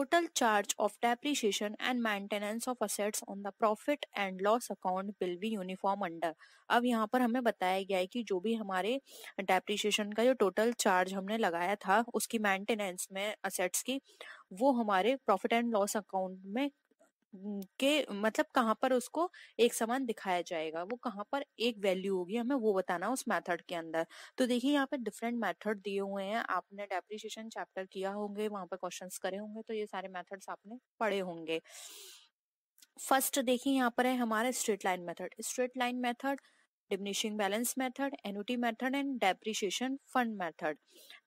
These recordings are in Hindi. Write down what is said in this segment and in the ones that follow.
total charge of depreciation and maintenance of assets on the profit and loss account will be uniform under अब यहाँ पर हमें बताया गया है कि जो भी हमारे डेप्रिशिएशन का जो टोटल चार्ज हमने लगाया था उसकी मेंटेनेंस में असेट्स की वो हमारे प्रॉफिट एंड लॉस अकाउंट में के मतलब कहाँ पर उसको एक समान दिखाया जाएगा वो कहाँ पर एक वैल्यू होगी हमें वो बताना उस मेथड के अंदर तो देखिए यहाँ पे डिफरेंट मेथड दिए हुए हैं आपने डेप्रिशिएशन चैप्टर किया होंगे वहां पर क्वेश्चंस करे होंगे तो ये सारे मेथड्स आपने पढ़े होंगे फर्स्ट देखिए यहाँ पर है हमारा straight line method straight line method diminishing balance method annuity method and depreciation fund method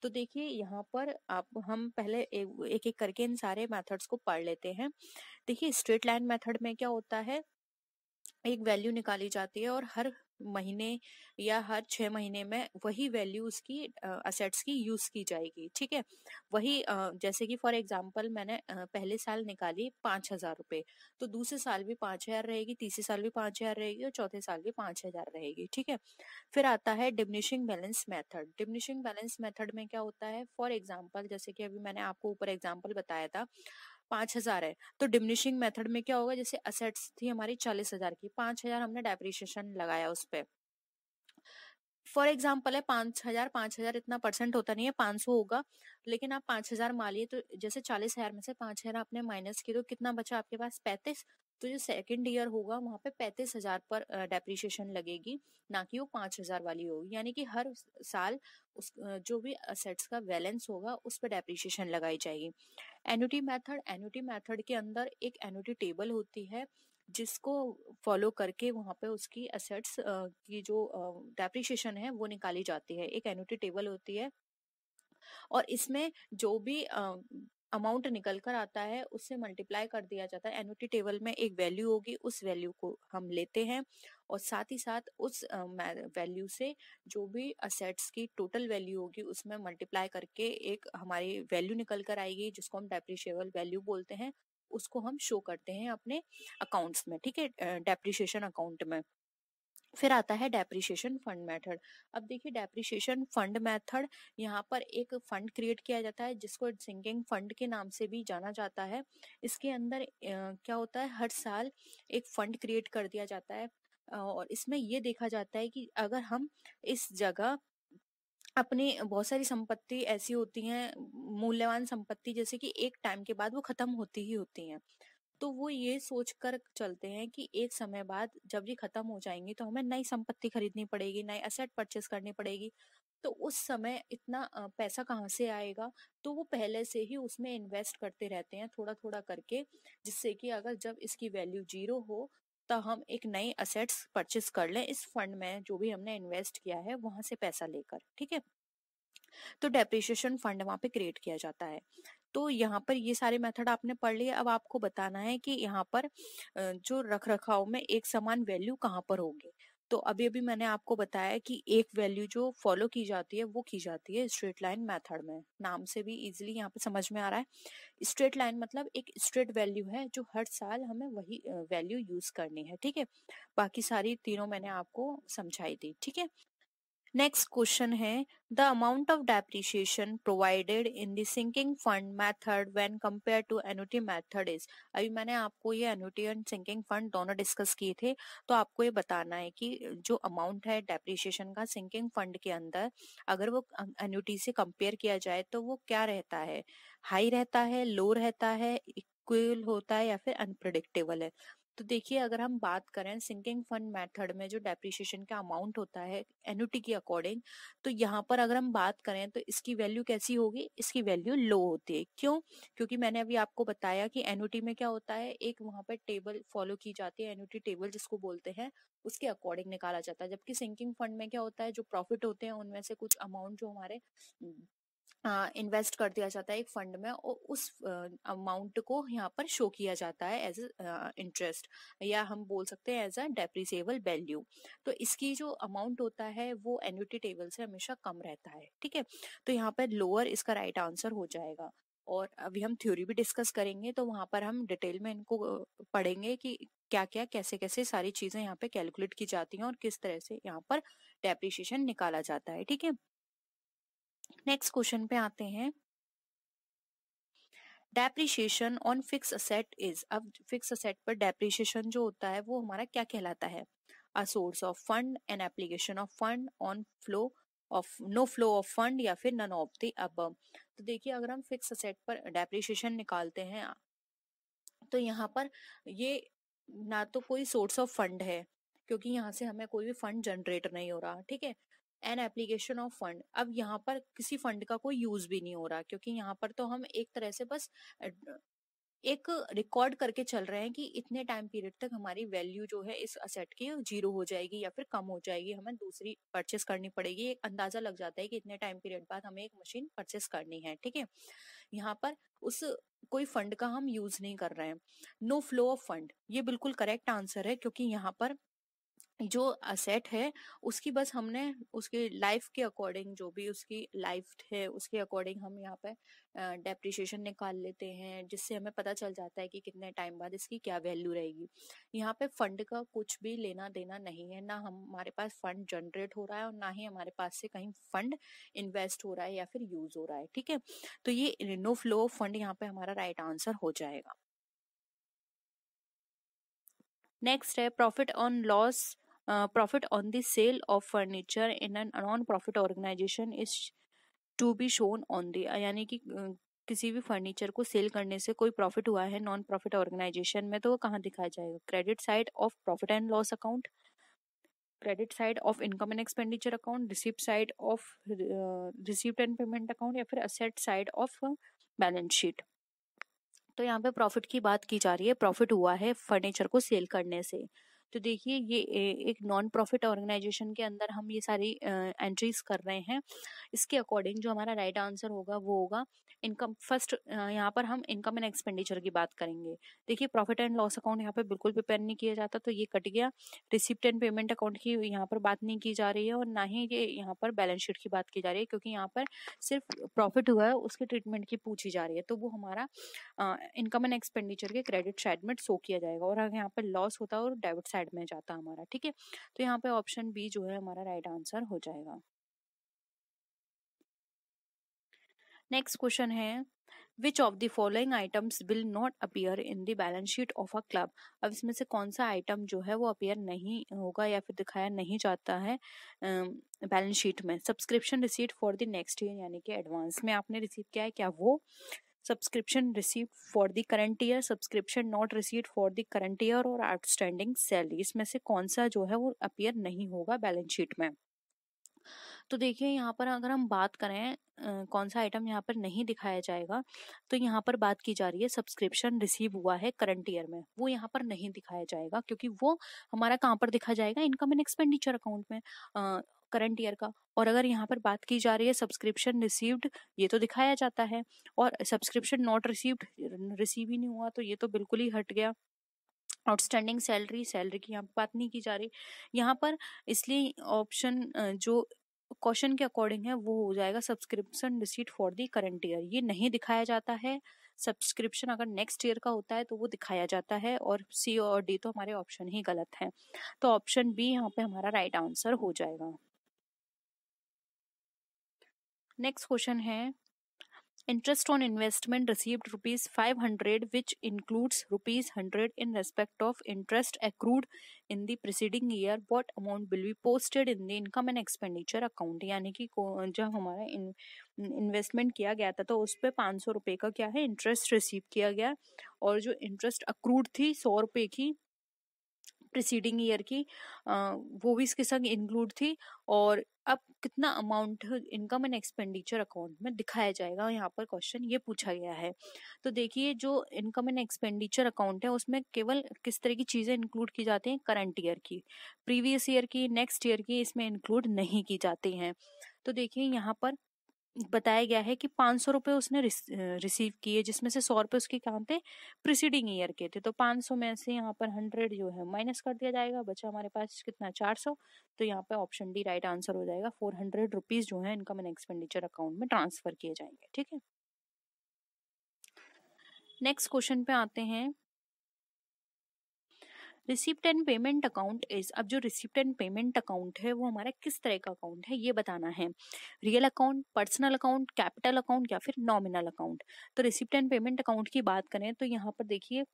तो देखिए यहाँ पर आप हम पहले एक एक करके इन सारे मेथड्स को पढ़ लेते हैं देखिए स्ट्रेट लाइन मेथड में क्या होता है एक वैल्यू निकाली जाती है और हर महीने या हर छह महीने में वही वैल्यू उसकी असेट्स की यूज़ की जाएगी ठीक है वही आ, जैसे कि फॉर एग्जांपल मैंने आ, पहले साल निकाली पांच हज़ार रुपए तो दूसरे साल भी पांच हज़ार रहेगी तीसरे साल भी पांच हज़ार रहेगी और चौथे साल भी पांच हज़ार रहेगी ठीक है फिर आता है diminishing balance method diminishing balance method में क्या होता है फॉर एग्जाम्पल जैसे कि अभी मैंने आपको ऊपर एग्जाम्पल बताया था पांच हजार है तो डिमिनिशिंग मेथड में क्या होगा जैसे असेट्स थी हमारी चालीस हजार की पांच हजार हमने डेप्रिशिएशन लगाया उस पर फॉर एग्जाम्पल है पांच हजार पांच हजार इतना परसेंट होता नहीं है पांच सौ होगा लेकिन आप पांच हजार मानिए तो जैसे चालीस हजार में से पांच हजार आपने माइनस की तो कितना बचा आपके पास पैंतीस तो जो सेकंड ईयर होगा वहाँ पे पैंतीस हजार पर डेप्रिशिएशन लगेगी ना कि वो पांच हजार वाली होगी यानी कि हर साल उस जो भी असेट्स का बैलेंस होगा उस पर डेप्रिशिएशन लगाई जाएगी एनुटी मेथड एनुटी मेथड के अंदर एक एनुटी टेबल होती है जिसको फॉलो करके वहाँ पे उसकी असेट्स की जो डेप्रिशिएशन है वो निकाली जाती है एक एनुटी टेबल होती है और इसमें जो भी अमाउंट निकल कर आता है उससे मल्टीप्लाई कर दिया जाता है एनुटी टेबल में एक वैल्यू होगी उस वैल्यू को हम लेते हैं और साथ ही साथ उस वैल्यू से जो भी असेट्स की टोटल वैल्यू होगी उसमें मल्टीप्लाई करके एक हमारी वैल्यू निकल कर आएगी जिसको हम डेप्रिशिएबल वैल्यू बोलते हैं उसको हम शो करते हैं अपने अकाउंट्स में ठीक है डेप्रिशिएशन अकाउंट में फिर आता है डेप्रिशिएशन फंड मेथड अब देखिए डेप्रिशिएशन फंड मेथड यहाँ पर एक फंड क्रिएट किया जाता है जिसको सिंकिंग फंड के नाम से भी जाना जाता है इसके अंदर क्या होता है हर साल एक फंड क्रिएट कर दिया जाता है और इसमें ये देखा जाता है कि अगर हम इस जगह अपने बहुत सारी संपत्ति ऐसी होती हैं मूल्यवान संपत्ति जैसे कि एक टाइम के बाद वो खत्म होती ही होती हैं तो वो ये सोच कर चलते हैं कि एक समय बाद जब ये खत्म हो जाएंगे तो हमें नई संपत्ति खरीदनी पड़ेगी नए असेट परचेस करनी पड़ेगी तो उस समय इतना पैसा कहाँ से आएगा तो वो पहले से ही उसमें इन्वेस्ट करते रहते हैं थोड़ा थोड़ा करके जिससे कि अगर जब इसकी वैल्यू जीरो हो तो हम एक नए असेट्स परचेस कर लें इस फंड में जो भी हमने इन्वेस्ट किया है वहां से पैसा लेकर ठीक है तो डेप्रिशिएशन फंड वहां पे क्रिएट किया जाता है तो यहाँ पर ये सारे मेथड आपने पढ़ लिए अब आपको बताना है कि यहाँ पर जो रख रखाव में एक समान वैल्यू कहाँ पर होगी तो अभी अभी मैंने आपको बताया कि एक वैल्यू जो फॉलो की जाती है वो की जाती है स्ट्रेट लाइन मेथड में नाम से भी इजीली यहाँ पे समझ में आ रहा है स्ट्रेट लाइन मतलब एक स्ट्रेट वैल्यू है जो हर साल हमें वही वैल्यू यूज करनी है ठीक है बाकी सारी तीनों मैंने आपको समझाई दी ठीक है नेक्स्ट क्वेश्चन है the amount of depreciation provided in the fund method when compare to annuity method is अभी मैंने आपको ये एनुटी एंड सिंकिंग फंड दोनों डिस्कस किए थे तो आपको ये बताना है कि जो अमाउंट है डेप्रिशिएशन का सिंकिंग फंड के अंदर अगर वो एनुटी अं, से कंपेयर किया जाए तो वो क्या रहता है हाई रहता है लो रहता है इक्वल होता है या फिर अनप्रडिक्टेबल है तो देखिए अगर हम बात करें सिंकिंग फंड मेथड में जो डेप्रिसिएशन का अमाउंट होता है एनुटी के अकॉर्डिंग तो यहाँ पर अगर हम बात करें तो इसकी वैल्यू कैसी होगी इसकी वैल्यू लो होती है क्यों क्योंकि मैंने अभी आपको बताया कि एनुटी में क्या होता है एक वहाँ पर टेबल फॉलो की जाती है एनुटी टेबल जिसको बोलते हैं उसके अकॉर्डिंग निकाला जाता है जबकि सिंकिंग फंड में क्या होता है जो प्रॉफिट होते हैं उनमें से कुछ अमाउंट जो हमारे हाँ, इन्वेस्ट कर दिया जाता है एक फंड में और उस अमाउंट को यहाँ पर शो किया जाता है एज इंटरेस्ट या हम बोल सकते हैं एज अ डेप्रिसिएबल वैल्यू तो इसकी जो अमाउंट होता है वो एन्यूटी टेबल से हमेशा कम रहता है ठीक है तो यहाँ पर लोअर इसका राइट right आंसर हो जाएगा और अभी हम थ्योरी भी डिस्कस करेंगे तो वहाँ पर हम डिटेल में इनको पढ़ेंगे कि क्या क्या कैसे कैसे सारी चीज़ें यहाँ पे कैलकुलेट की जाती हैं और किस तरह से यहाँ पर डेप्रिशिएशन निकाला जाता है ठीक है नेक्स्ट क्वेश्चन पे आते हैं depreciation on fix asset is अब फिक्स असेट पर डेप्रिशिएशन जो होता है वो हमारा क्या कहलाता है a source of fund an application of fund on flow of no flow of fund या फिर नन ऑफ दी अब तो देखिए अगर हम फिक्स असेट पर डेप्रिशिएशन निकालते हैं तो यहाँ पर ये ना तो कोई सोर्स ऑफ फंड है क्योंकि यहाँ से हमें कोई भी फंड जनरेट नहीं हो रहा ठीक है एन एप्लीकेशन ऑफ फंड अब यहाँ पर किसी फंड का कोई यूज भी नहीं हो रहा क्योंकि यहाँ पर तो हम एक तरह से बस एक रिकॉर्ड करके चल रहे हैं कि इतने टाइम पीरियड तक हमारी वैल्यू जो है इस असेट की जीरो हो जाएगी या फिर कम हो जाएगी हमें दूसरी परचेस करनी पड़ेगी एक अंदाजा लग जाता है कि इतने टाइम पीरियड बाद हमें एक मशीन परचेस करनी है ठीक है यहाँ पर उस कोई फंड का हम यूज नहीं कर रहे हैं नो फ्लो ऑफ फंड ये बिल्कुल करेक्ट आंसर है क्योंकि यहाँ पर जो असेट है उसकी बस हमने उसके लाइफ के अकॉर्डिंग जो भी उसकी लाइफ है उसके अकॉर्डिंग हम यहाँ पे डेप्रिशिएशन निकाल लेते हैं जिससे हमें पता चल जाता है कि कितने टाइम बाद इसकी क्या वैल्यू रहेगी यहाँ पे फंड का कुछ भी लेना देना नहीं है ना हम हमारे पास फंड जनरेट हो रहा है और ना ही हमारे पास से कहीं फंड इन्वेस्ट हो रहा है या फिर यूज हो रहा है ठीक है तो ये नो फ्लो फंड यहाँ पे हमारा राइट आंसर हो जाएगा नेक्स्ट है profit on loss uh, profit on the sale of furniture in a non-profit organization is to be shown on the यानी कि uh, किसी भी फर्नीचर को सेल करने से कोई प्रॉफिट हुआ है नॉन प्रॉफिट ऑर्गेनाइजेशन में तो वो कहाँ दिखाया जाएगा credit side of profit and loss account credit side of income and expenditure account receipt side of receipt and payment account या फिर asset side of balance sheet तो यहाँ पे प्रॉफिट की बात की जा रही है प्रॉफिट हुआ है फर्नीचर को सेल करने से तो देखिए ये एक नॉन प्रॉफिट ऑर्गेनाइजेशन के अंदर हम ये सारी एंट्रीज कर रहे हैं इसके अकॉर्डिंग जो हमारा राइट right आंसर होगा वो होगा इनकम फर्स्ट यहाँ पर हम इनकम एंड एक्सपेंडिचर की बात करेंगे देखिए प्रॉफिट एंड लॉस अकाउंट यहाँ पर बिल्कुल प्रिपेयर नहीं किया जाता तो ये कट गया रिसिप्ट एंड पेमेंट अकाउंट की यहाँ पर बात नहीं की जा रही है और ना ही ये यहाँ पर बैलेंस शीट की बात की जा रही है क्योंकि यहाँ पर सिर्फ प्रॉफिट हुआ है उसके ट्रीटमेंट की पूछी जा रही है तो वो हमारा इनकम एंड एक्सपेंडिचर के क्रेडिट साइड में शो किया जाएगा और अगर यहाँ पर लॉस होता है और डेबिट साइड थर्ड में जाता हमारा ठीक है तो यहाँ पे ऑप्शन बी जो है हमारा राइट आंसर हो जाएगा नेक्स्ट क्वेश्चन है which of the following items will not appear in the balance sheet of a club अब इसमें से कौन सा आइटम जो है वो अपियर नहीं होगा या फिर दिखाया नहीं जाता है बैलेंस शीट में subscription receipt for the next year यानी कि एडवांस में आपने रिसीव किया है क्या वो subscription received for the current year subscription not received for the current year और outstanding salary इसमें से कौन सा जो है वो appear नहीं होगा बैलेंस शीट में तो देखिए यहाँ पर अगर हम बात करें कौन सा आइटम यहाँ पर नहीं दिखाया जाएगा तो यहाँ पर बात की जा रही है सब्सक्रिप्शन रिसीव हुआ है करंट ईयर में वो यहाँ पर नहीं दिखाया जाएगा क्योंकि वो हमारा कहाँ पर दिखा जाएगा इनकम एंड एक्सपेंडिचर अकाउंट में करंट ईयर का और अगर यहाँ पर बात की जा रही है सब्सक्रिप्शन रिसीव्ड ये तो दिखाया जाता है और सब्सक्रिप्शन नॉट रिसीव्ड रिसीव ही नहीं हुआ तो ये तो बिल्कुल ही हट गया आउटस्टैंडिंग सैलरी सैलरी की यहाँ बात नहीं की जा रही यहाँ पर इसलिए ऑप्शन जो क्वेश्चन के अकॉर्डिंग है वो हो जाएगा subscription receipt for the current year ये नहीं दिखाया जाता है सब्सक्रिप्शन अगर नेक्स्ट ईयर का होता है तो वो दिखाया जाता है और सी और डी तो हमारे ऑप्शन ही गलत है तो ऑप्शन बी यहाँ पे हमारा राइट right आंसर हो जाएगा नेक्स्ट क्वेश्चन है Interest on investment received rupees 500 which includes rupees 100 in respect of interest accrued in the preceding year what amount will be posted in the income and expenditure account यानी कि जब हमारा इन्वेस्टमेंट किया गया था तो उस पर पाँच सौ रुपये का क्या है इंटरेस्ट रिसीव किया गया और जो इंटरेस्ट अक्रूड थी सौ रुपये की प्रिसीडिंग ईयर की वो भी इसके संग इंक्लूड थी और अब कितना amount income and expenditure account में दिखाया जाएगा यहाँ पर क्वेश्चन ये पूछा गया है तो देखिए जो इनकम एंड एक्सपेंडिचर अकाउंट है उसमें केवल किस तरह की चीज़ें इंक्लूड की जाती हैं करंट ईयर की प्रीवियस ईयर की नेक्स्ट ईयर की इसमें इंक्लूड नहीं की जाती हैं तो देखिए यहाँ पर बताया गया है कि पाँच सौ रुपये उसने रिसीव किए जिसमें से सौ रुपये उसके अकाउंट थे प्रिसीडिंग ईयर के थे तो पाँच सौ में से यहाँ पर हंड्रेड जो है माइनस कर दिया जाएगा बचा हमारे पास कितना चार सौ तो यहाँ पे ऑप्शन डी राइट आंसर हो जाएगा फोर हंड्रेड रुपीज़ जो है इनकम एंड एक्सपेंडिचर अकाउंट में ट्रांसफर किए जाएंगे ठीक है नेक्स्ट क्वेश्चन पे आते हैं receipt and payment account is अब जो रिसिप्ट एंड पेमेंट अकाउंट है वो हमारा किस तरह का अकाउंट है ये बताना है real account personal account capital account या फिर नॉमिनल अकाउंट तो रिसिप्ट एंड पेमेंट अकाउंट की बात करें तो यहाँ पर देखिए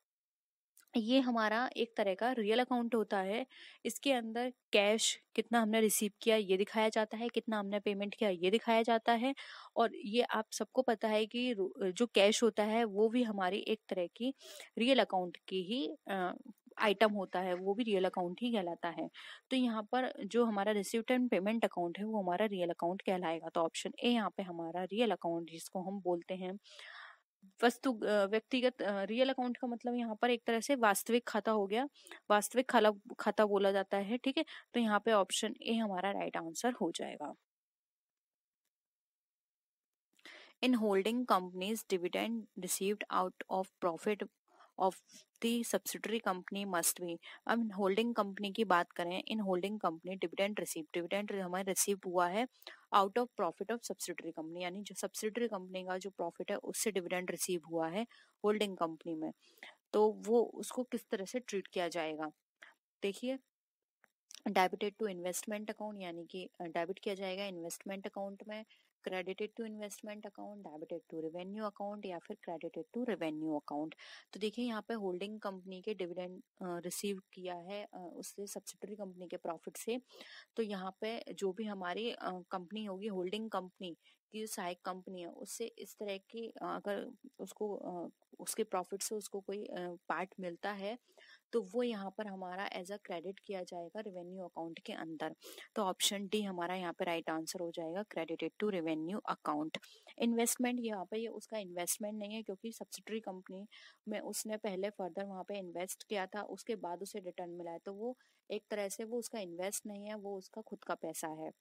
ये हमारा एक तरह का रियल अकाउंट होता है इसके अंदर कैश कितना हमने रिसीव किया ये दिखाया जाता है कितना हमने पेमेंट किया ये दिखाया जाता है और ये आप सबको पता है कि जो कैश होता है वो भी हमारी एक तरह की रियल अकाउंट की ही आइटम होता है वो भी रियल अकाउंट ही कहलाता है तो यहाँ पर जो हमारा रिसिप्ट एंड पेमेंट अकाउंट है वो हमारा रियल अकाउंट कहलाएगा तो ऑप्शन ए यहाँ पे हमारा रियल अकाउंट जिसको हम बोलते हैं वस्तु व्यक्तिगत रियल अकाउंट का मतलब यहाँ पर एक तरह से वास्तविक खाता हो गया वास्तविक खाला खाता बोला जाता है ठीक है तो यहाँ पे ऑप्शन ए हमारा राइट आंसर हो जाएगा in holding companies dividend received out of profit of the subsidiary company must भी अब होल्डिंग कंपनी की बात करें in holding company dividend receive dividend हमें रिसीव हुआ है out of profit of subsidiary company यानी जो सब्सिडरी कंपनी का जो प्रॉफिट है उससे डिविडेंड रिसीव हुआ है होल्डिंग कंपनी में तो वो उसको किस तरह से ट्रीट किया जाएगा देखिए डेबिटेड टू इन्वेस्टमेंट अकाउंट यानी कि डेबिट किया जाएगा इन्वेस्टमेंट अकाउंट में credited to investment account debited to revenue account या फिर क्रेडिटेड टू रेवेन्यू अकाउंट तो देखिए यहाँ पे होल्डिंग कंपनी के डिविडेंड रिसीव किया है उससे सब्सिडरी कंपनी के प्रॉफिट से तो यहाँ पे जो भी हमारी कंपनी होगी होल्डिंग कंपनी की सहायक कंपनी है उससे इस तरह की अगर उसको उसके प्रॉफिट से उसको कोई पार्ट मिलता है तो वो यहाँ पर हमारा एज अ क्रेडिट किया जाएगा रेवेन्यू अकाउंट के अंदर तो ऑप्शन डी हमारा यहाँ पर राइट आंसर हो जाएगा credited to revenue account investment यहाँ पर ये उसका इन्वेस्टमेंट नहीं है क्योंकि सब्सिडरी कंपनी में उसने पहले फर्दर वहाँ पे इन्वेस्ट किया था उसके बाद उसे रिटर्न मिला है तो वो एक तरह से वो उसका इन्वेस्ट नहीं है वो उसका खुद का पैसा है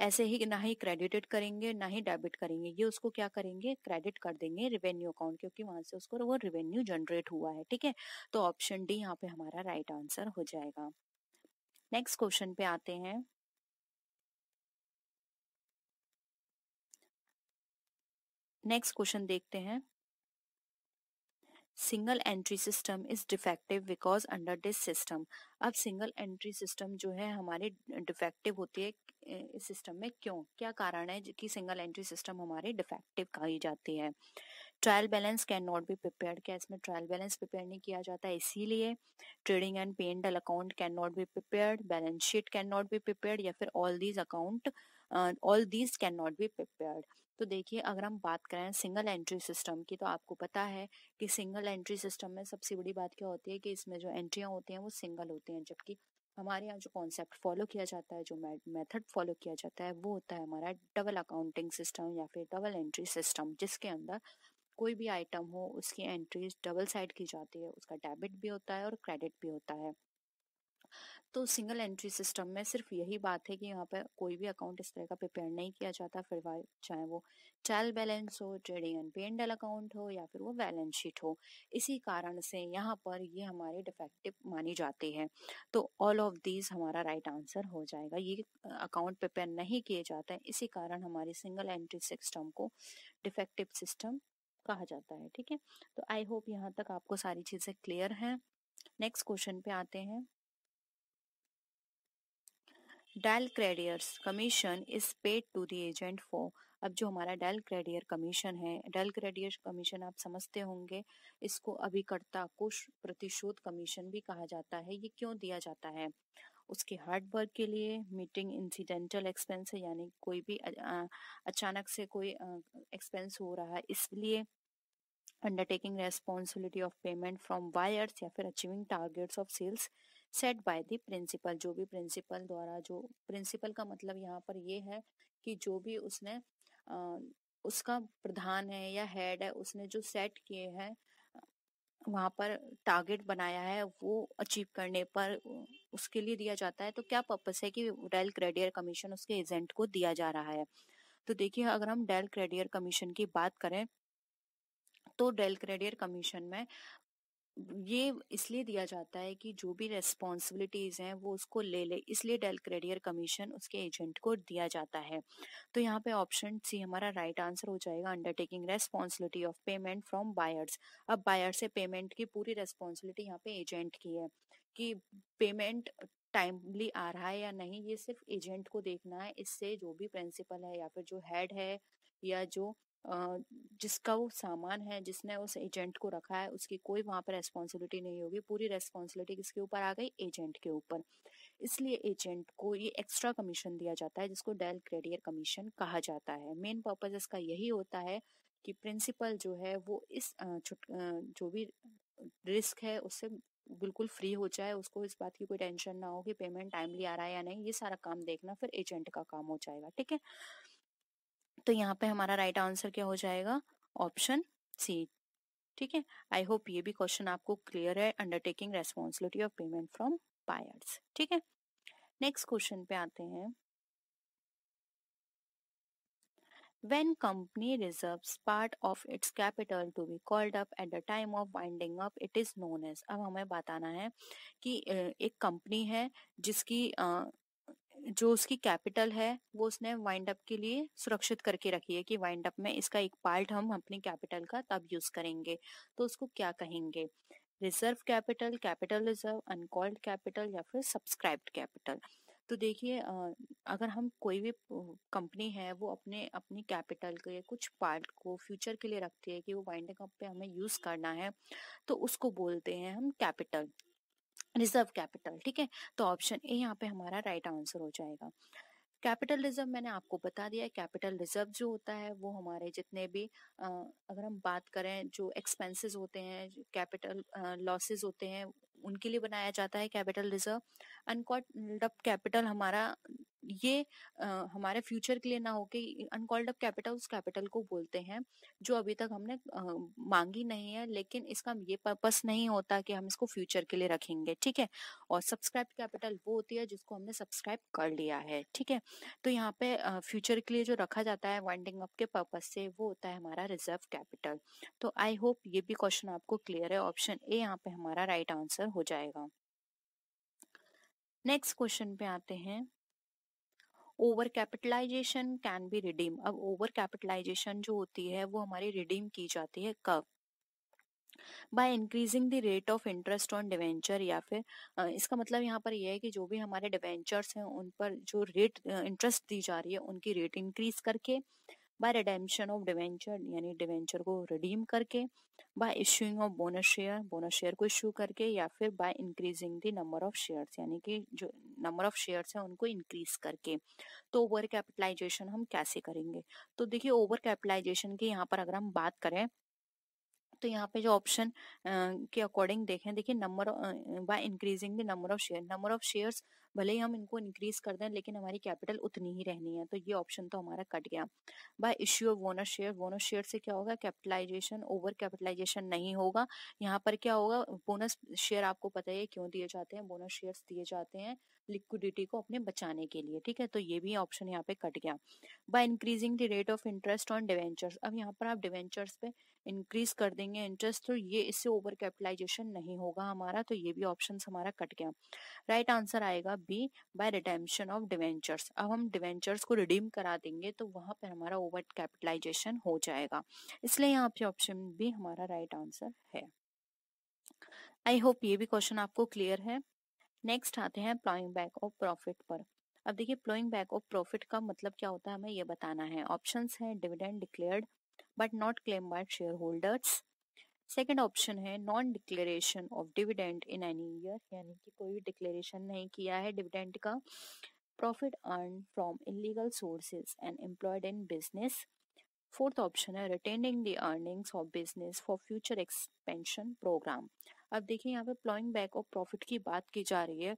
ऐसे ही ना ही क्रेडिटेड करेंगे ना ही डेबिट करेंगे ये उसको क्या करेंगे क्रेडिट कर देंगे रिवेन्यू अकाउंट क्योंकि वहां से उसको वो रिवेन्यू जनरेट हुआ है ठीक है तो ऑप्शन डी यहाँ पे हमारा राइट आंसर हो जाएगा नेक्स्ट क्वेश्चन पे आते हैं नेक्स्ट क्वेश्चन देखते हैं single entry system is defective because under this system अब सिंगल एंट्री सिस्टम जो है हमारे डिफेक्टिव होती है इस सिस्टम में क्यों क्या कारण है कि सिंगल एंट्री सिस्टम हमारे डिफेक्टिव कही जाती है trial balance can not be prepare क्या इसमें ट्रायल बैलेंस प्रिपेयर नहीं किया जाता इसीलिए trading and P and account can not be prepare balance sheet can not be prepare या फिर all these account all these can not be prepare तो देखिए अगर हम बात करें सिंगल एंट्री सिस्टम की तो आपको पता है कि सिंगल एंट्री सिस्टम में सबसे बड़ी बात क्या होती है कि इसमें जो एंट्रियाँ होती हैं वो सिंगल होती हैं जबकि हमारे यहाँ जो कॉन्सेप्ट फॉलो किया जाता है जो मेथड फॉलो किया जाता है वो होता है हमारा डबल अकाउंटिंग सिस्टम या फिर डबल एंट्री सिस्टम जिसके अंदर कोई भी आइटम हो उसकी एंट्रीज डबल साइड की जाती है उसका डेबिट भी होता है और क्रेडिट भी होता है तो सिंगल एंट्री सिस्टम में सिर्फ यही बात है कि यहाँ पर कोई भी अकाउंट इस तरह का प्रिपेयर नहीं किया जाता फिर वह चाहे वो ट्रायल बैलेंस हो trading and P and account हो या फिर वो बैलेंस शीट हो इसी कारण से यहाँ पर ये हमारे डिफेक्टिव मानी जाती है तो ऑल ऑफ दीज हमारा राइट right आंसर हो जाएगा ये अकाउंट प्रिपेयर नहीं किए जाते हैं इसी कारण हमारे सिंगल एंट्री सिस्टम को डिफेक्टिव सिस्टम कहा जाता है ठीक है तो आई होप यहाँ तक आपको सारी चीज़ें क्लियर हैं नेक्स्ट क्वेश्चन पे आते हैं del credere commission is paid to the agent for अब जो हमारा डेल क्रेडियर कमीशन है डेल क्रेडियर कमीशन आप समझते होंगे इसको अभिकर्ता को प्रतिशोध कमीशन भी कहा जाता है ये क्यों दिया जाता है उसके हार्ड वर्क के लिए मीटिंग इंसिडेंटल एक्सपेंस है यानी कोई भी अचानक से कोई एक्सपेंस हो रहा है इसलिए undertaking responsibility of payment from buyers या फिर achieving targets of sales set by the principal जो भी प्रिंसिपल द्वारा जो प्रिंसिपल का मतलब यहाँ पर ये है कि जो भी उसने आ, उसका प्रधान है या हेड है उसने जो सेट किए हैं वहाँ पर टारगेट बनाया है वो अचीव करने पर उसके लिए दिया जाता है तो क्या पर्पस है कि डेल क्रेडियर कमीशन उसके एजेंट को दिया जा रहा है तो देखिए अगर हम डेल क्रेडियर कमीशन की बात करें तो डेल क्रेडियर कमीशन में ये इसलिए दिया जाता है कि जो भी रेस्पॉन्सिबिलिटीज हैं वो उसको ले ले इसलिए डेल क्रेडियर कमीशन उसके एजेंट को दिया जाता है तो यहाँ पे ऑप्शन सी हमारा राइट right आंसर हो जाएगा undertaking responsibility of payment from buyers अब बायर से पेमेंट की पूरी रेस्पॉन्सिबिलिटी यहाँ पे एजेंट की है कि पेमेंट टाइमली आ रहा है या नहीं ये सिर्फ एजेंट को देखना है इससे जो भी प्रिंसिपल है या फिर जो हेड है या जो जिसका वो सामान है जिसने उस एजेंट को रखा है उसकी कोई वहाँ पर रेस्पॉन्सिबिलिटी नहीं होगी पूरी रेस्पॉन्सिबिलिटी किसके ऊपर आ गई एजेंट के ऊपर इसलिए एजेंट को ये एक्स्ट्रा कमीशन दिया जाता है जिसको डेल क्रेडियर कमीशन कहा जाता है मेन पर्पज इसका यही होता है कि प्रिंसिपल जो है वो इस छुट जो भी रिस्क है उससे बिल्कुल फ्री हो जाए उसको इस बात की कोई टेंशन ना हो कि पेमेंट टाइमली आ रहा है या नहीं ये सारा काम देखना फिर एजेंट का काम हो जाएगा ठीक है तो यहाँ पे हमारा राइट right आंसर क्या हो जाएगा ऑप्शन सी ठीक है आई होप ये भी क्वेश्चन आपको क्लियर है undertaking responsibility of payment from buyers ठीक है नेक्स्ट क्वेश्चन पे आते हैं when company reserves part of its capital to be called up at the time of winding up it is known as अब हमें बताना है कि एक कंपनी है जिसकी जो उसकी कैपिटल है वो उसने वाइंड अप के लिए सुरक्षित करके रखी है कि वाइंड अप में इसका एक पार्ट हम अपनी कैपिटल का तब यूज करेंगे तो उसको क्या कहेंगे reserve capital capital reserve uncalled capital या फिर सब्सक्राइब्ड कैपिटल तो देखिए अगर हम कोई भी कंपनी है वो अपने अपनी कैपिटल के कुछ पार्ट को फ्यूचर के लिए रखती है कि वो वाइंडिंग अप पे हमें यूज़ करना है तो उसको बोलते हैं हम कैपिटल रिजर्व कैपिटल ठीक है तो ऑप्शन ए यहाँ पे हमारा राइट right आंसर हो जाएगा कैपिटल रिजर्व मैंने आपको बता दिया है कैपिटल रिजर्व जो होता है वो हमारे जितने भी आ, अगर हम बात करें जो एक्सपेंसेस होते हैं कैपिटल लॉसेस होते हैं उनके लिए बनाया जाता है कैपिटल रिजर्व अनकॉट कैपिटल हमारा ये आ, हमारे फ्यूचर के लिए ना हो के अनकॉल्ड अप कैपिटल उस कैपिटल को बोलते हैं जो अभी तक हमने आ, मांगी नहीं है लेकिन इसका ये पर्पस नहीं होता कि हम इसको फ्यूचर के लिए रखेंगे ठीक है और सब्सक्राइब कैपिटल वो होती है जिसको हमने सब्सक्राइब कर लिया है ठीक है तो यहाँ पे फ्यूचर के लिए जो रखा जाता है वाइंडिंग अप के पर्पज से वो होता है हमारा रिजर्व कैपिटल तो आई होप ये भी क्वेश्चन आपको क्लियर है ऑप्शन ए यहाँ पे हमारा राइट right आंसर हो जाएगा नेक्स्ट क्वेश्चन पे आते हैं over capitalisation can be redeem अब ओवर कैपिटलाइजेशन जो होती है वो हमारी रिडीम की जाती है कब by increasing the rate of interest on debenture या फिर इसका मतलब यहाँ पर यह है कि जो भी हमारे डिवेंचर्स हैं उन पर जो रेट इंटरेस्ट दी जा रही है उनकी रेट इंक्रीज करके बाय रिडेम्पशन ऑफ डिवेंचर यानी डिवेंचर को रिडीम करके by issuing of bonus share bonus share को इशू करके या फिर by increasing the number of shares यानी कि जो नंबर ऑफ शेयर्स हैं उनको इंक्रीज करके तो ओवर कैपिटलाइजेशन हम कैसे करेंगे तो देखिए ओवर कैपिटलाइजेशन की यहाँ पर अगर हम बात करें तो यहाँ पे जो ऑप्शन के अकॉर्डिंग देखें देखिए number by increasing the number of share number of shares भले ही हम इनको इंक्रीज कर दें लेकिन हमारी कैपिटल उतनी ही रहनी है तो ये ऑप्शन तो हमारा कट गया by issue of owner share owner share से क्या होगा कैपिटलाइजेशन ओवर कैपिटलाइजेशन नहीं होगा यहाँ पर क्या होगा बोनस शेयर आपको पता है क्यों दिए जाते हैं बोनस शेयर दिए जाते हैं लिक्विडिटी को अपने बचाने के लिए ठीक है तो ये भी ऑप्शन यहाँ पे कट गया by increasing the rate of interest on debentures अब यहाँ पर आप डिवेंचर्स पे इंक्रीज कर देंगे इंटरेस्ट तो ये इससे ओवर कैपिटलाइजेशन नहीं होगा हमारा तो ये भी ऑप्शन हमारा कट गया राइट right आंसर आएगा B by redemption of debentures अब हम डिवेंचर्स को रिडीम करा देंगे तो वहां पर हमारा ओवर कैपिटलाइजेशन हो जाएगा इसलिए यहाँ पे ऑप्शन बी हमारा राइट right आंसर है आई होप ये भी क्वेश्चन आपको क्लियर है नेक्स्ट आते हैं प्लॉइंग बैक ऑफ प्रॉफिट पर अब देखिए प्लोइंग बैक ऑफ प्रॉफिट का मतलब क्या होता है हमें ये बताना है ऑप्शन है dividend declared but not claim by share holders second option है non declaration of dividend in any year यानी कि कोई भी डिक्लेरेशन नहीं किया है डिविडेंड का profit earn from illegal sources and employed in business fourth option है retaining the earnings of business for future expansion program अब देखिए यहाँ पे प्लॉइंग बैक ऑफ प्रॉफिट की बात की जा रही है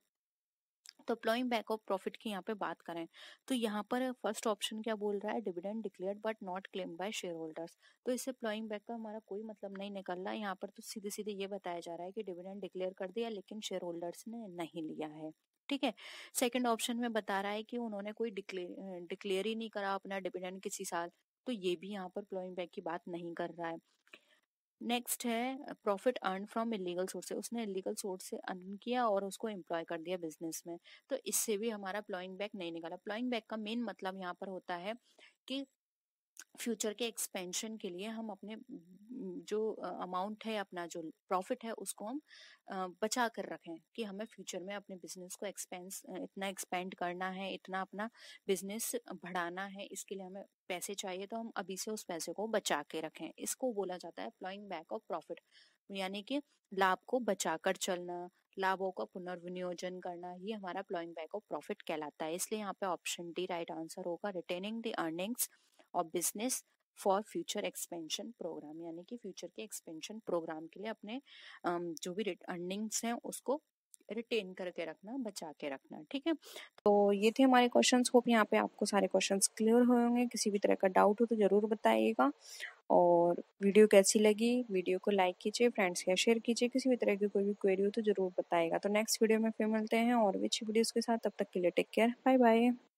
तो प्लॉइंग बैक ऑफ प्रॉफिट की यहाँ पे बात करें तो यहाँ पर फर्स्ट ऑप्शन क्या बोल रहा है dividend declared but not claim by share holders तो इससे प्लॉइंग बैक का हमारा कोई मतलब नहीं निकल रहा यहाँ पर तो सीधे सीधे ये बताया जा रहा है कि डिविडेंड डिक्लेयर कर दिया लेकिन शेयर होल्डर्स ने नहीं लिया है ठीक है सेकेंड ऑप्शन में बता रहा है कि उन्होंने कोई डिक्लेयर ही नहीं करा अपना डिविडेंड किसी साल तो ये भी यहाँ पर प्लॉइंग बैक की बात नहीं कर रहा है नेक्स्ट है profit earn from illegal source से उसने इलीगल सोर्स से अर्न किया और उसको एम्प्लॉय कर दिया बिजनेस में तो इससे भी हमारा प्लॉइंग बैक नहीं निकाला प्लॉइंग बैक का मेन मतलब यहाँ पर होता है कि फ्यूचर के एक्सपेंशन के लिए हम अपने जो अमाउंट है अपना जो प्रॉफिट है उसको हम बचा कर रखें कि हमें फ्यूचर में अपने बिजनेस को एक्सपेंस इतना एक्सपेंड करना है इतना अपना बिजनेस बढ़ाना है इसके लिए हमें पैसे चाहिए तो हम अभी से उस पैसे को बचा के रखें इसको बोला जाता है प्लॉइंग बैक ऑफ प्रॉफिट यानी कि लाभ को बचाकर चलना लाभों का पुनर्विनियोजन करना ये हमारा प्लॉइंग बैक ऑफ प्रॉफिट कहलाता है इसलिए यहाँ पे ऑप्शन डी राइट आंसर होगा retaining the earnings of business for future expansion program यानी कि फ्यूचर के एक्सपेंशन प्रोग्राम के लिए अपने जो भी अर्निंग्स हैं उसको रिटेन करके रखना बचा के रखना ठीक है तो ये थे हमारे क्वेश्चंस होप यहाँ पे आपको सारे क्वेश्चंस क्लियर हुए होंगे किसी भी तरह का डाउट हो तो ज़रूर बताइएगा और वीडियो कैसी लगी वीडियो को लाइक कीजिए फ्रेंड्स के शेयर कीजिए किसी भी तरह की कोई भी क्वेरी हो तो ज़रूर बताएगा तो नेक्स्ट वीडियो में फिर मिलते हैं और भी अच्छी वीडियोज़ के साथ तब तक के लिए टेक केयर बाय बाय